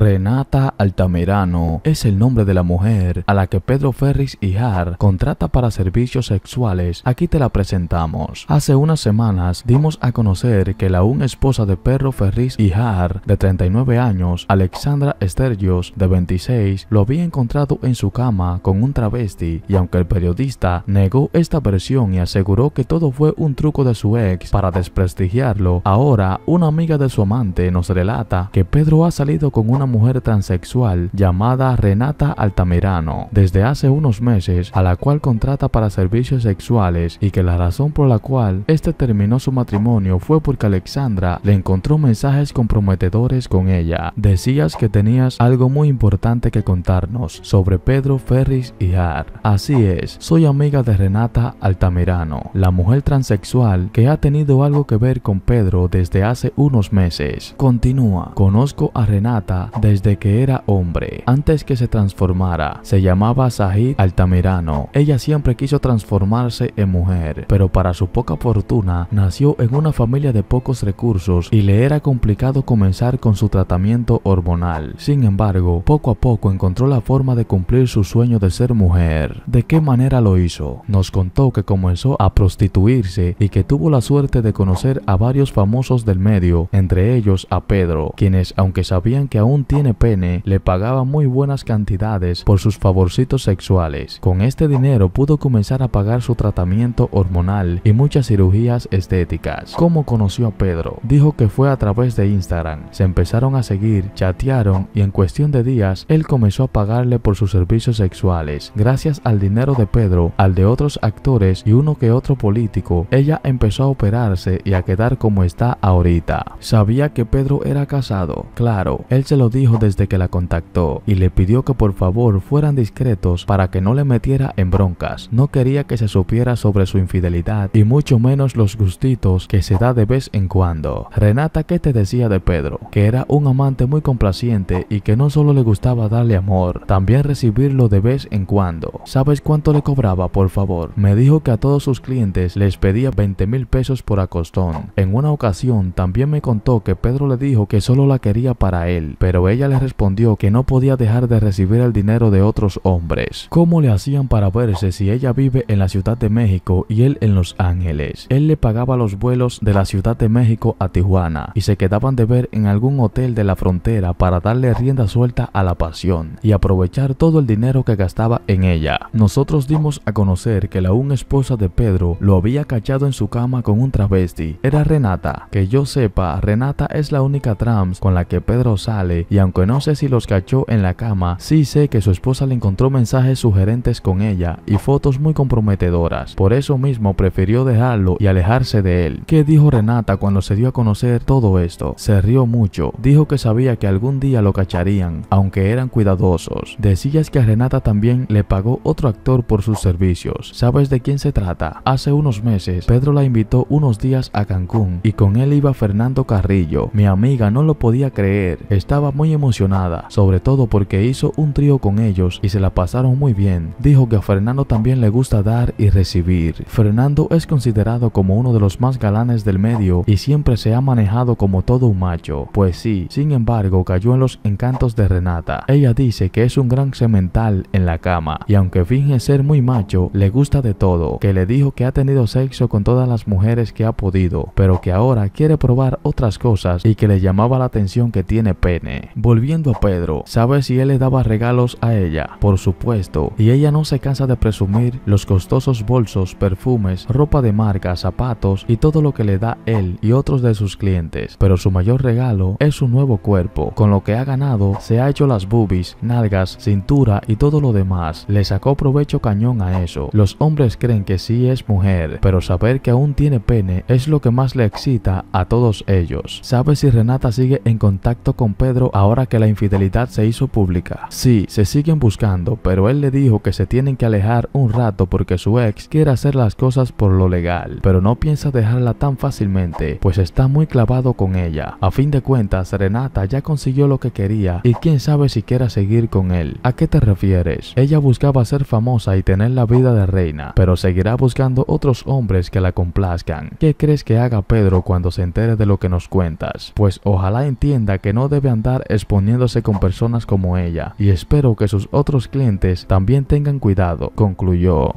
Renata Altamirano es el nombre de la mujer a la que Pedro Ferris y Jar contrata para servicios sexuales. Aquí te la presentamos. Hace unas semanas dimos a conocer que la un esposa de Pedro Ferris y Jar, de 39 años, Alexandra Estergios, de 26, lo había encontrado en su cama con un travesti y aunque el periodista negó esta versión y aseguró que todo fue un truco de su ex para desprestigiarlo, ahora una amiga de su amante nos relata que Pedro ha salido con una mujer transexual llamada Renata Altamirano, desde hace unos meses, a la cual contrata para servicios sexuales y que la razón por la cual este terminó su matrimonio fue porque Alexandra le encontró mensajes comprometedores con ella. Decías que tenías algo muy importante que contarnos sobre Pedro Ferris y Har. Así es, soy amiga de Renata Altamirano, la mujer transexual que ha tenido algo que ver con Pedro desde hace unos meses. Continúa, conozco a Renata desde que era hombre. Antes que se transformara, se llamaba Sahid Altamirano. Ella siempre quiso transformarse en mujer, pero para su poca fortuna, nació en una familia de pocos recursos y le era complicado comenzar con su tratamiento hormonal. Sin embargo, poco a poco encontró la forma de cumplir su sueño de ser mujer. ¿De qué manera lo hizo? Nos contó que comenzó a prostituirse y que tuvo la suerte de conocer a varios famosos del medio, entre ellos a Pedro, quienes aunque sabían que aún tiene pene le pagaba muy buenas cantidades por sus favorcitos sexuales. Con este dinero pudo comenzar a pagar su tratamiento hormonal y muchas cirugías estéticas. ¿Cómo conoció a Pedro? Dijo que fue a través de Instagram. Se empezaron a seguir, chatearon y en cuestión de días él comenzó a pagarle por sus servicios sexuales. Gracias al dinero de Pedro, al de otros actores y uno que otro político, ella empezó a operarse y a quedar como está ahorita. Sabía que Pedro era casado, claro, él se lo dijo dijo desde que la contactó y le pidió que por favor fueran discretos para que no le metiera en broncas. No quería que se supiera sobre su infidelidad y mucho menos los gustitos que se da de vez en cuando. Renata, ¿qué te decía de Pedro? Que era un amante muy complaciente y que no solo le gustaba darle amor, también recibirlo de vez en cuando. ¿Sabes cuánto le cobraba, por favor? Me dijo que a todos sus clientes les pedía 20 mil pesos por acostón. En una ocasión también me contó que Pedro le dijo que solo la quería para él, pero ella le respondió que no podía dejar de recibir el dinero de otros hombres. ¿Cómo le hacían para verse si ella vive en la Ciudad de México y él en Los Ángeles? Él le pagaba los vuelos de la Ciudad de México a Tijuana y se quedaban de ver en algún hotel de la frontera para darle rienda suelta a la pasión y aprovechar todo el dinero que gastaba en ella. Nosotros dimos a conocer que la un esposa de Pedro lo había cachado en su cama con un travesti. Era Renata. Que yo sepa, Renata es la única trans con la que Pedro sale y aunque no sé si los cachó en la cama, sí sé que su esposa le encontró mensajes sugerentes con ella y fotos muy comprometedoras. Por eso mismo prefirió dejarlo y alejarse de él. ¿Qué dijo Renata cuando se dio a conocer todo esto? Se rió mucho, dijo que sabía que algún día lo cacharían, aunque eran cuidadosos. Decías que a Renata también le pagó otro actor por sus servicios. ¿Sabes de quién se trata? Hace unos meses, Pedro la invitó unos días a Cancún y con él iba Fernando Carrillo. Mi amiga no lo podía creer, estaba muy emocionada, sobre todo porque hizo un trío con ellos y se la pasaron muy bien. Dijo que a Fernando también le gusta dar y recibir. Fernando es considerado como uno de los más galanes del medio y siempre se ha manejado como todo un macho. Pues sí, sin embargo cayó en los encantos de Renata. Ella dice que es un gran semental en la cama y aunque finge ser muy macho, le gusta de todo, que le dijo que ha tenido sexo con todas las mujeres que ha podido, pero que ahora quiere probar otras cosas y que le llamaba la atención que tiene pene. Volviendo a Pedro, sabe si él le daba regalos a ella, por supuesto, y ella no se cansa de presumir los costosos bolsos, perfumes, ropa de marca, zapatos y todo lo que le da él y otros de sus clientes, pero su mayor regalo es su nuevo cuerpo, con lo que ha ganado, se ha hecho las boobies, nalgas, cintura y todo lo demás, le sacó provecho cañón a eso, los hombres creen que sí es mujer, pero saber que aún tiene pene es lo que más le excita a todos ellos, sabe si Renata sigue en contacto con Pedro ahora que la infidelidad se hizo pública. Sí, se siguen buscando, pero él le dijo que se tienen que alejar un rato porque su ex quiere hacer las cosas por lo legal, pero no piensa dejarla tan fácilmente, pues está muy clavado con ella. A fin de cuentas, Renata ya consiguió lo que quería y quién sabe si quiera seguir con él. ¿A qué te refieres? Ella buscaba ser famosa y tener la vida de reina, pero seguirá buscando otros hombres que la complazcan. ¿Qué crees que haga Pedro cuando se entere de lo que nos cuentas? Pues ojalá entienda que no debe andar exponiéndose con personas como ella y espero que sus otros clientes también tengan cuidado, concluyó.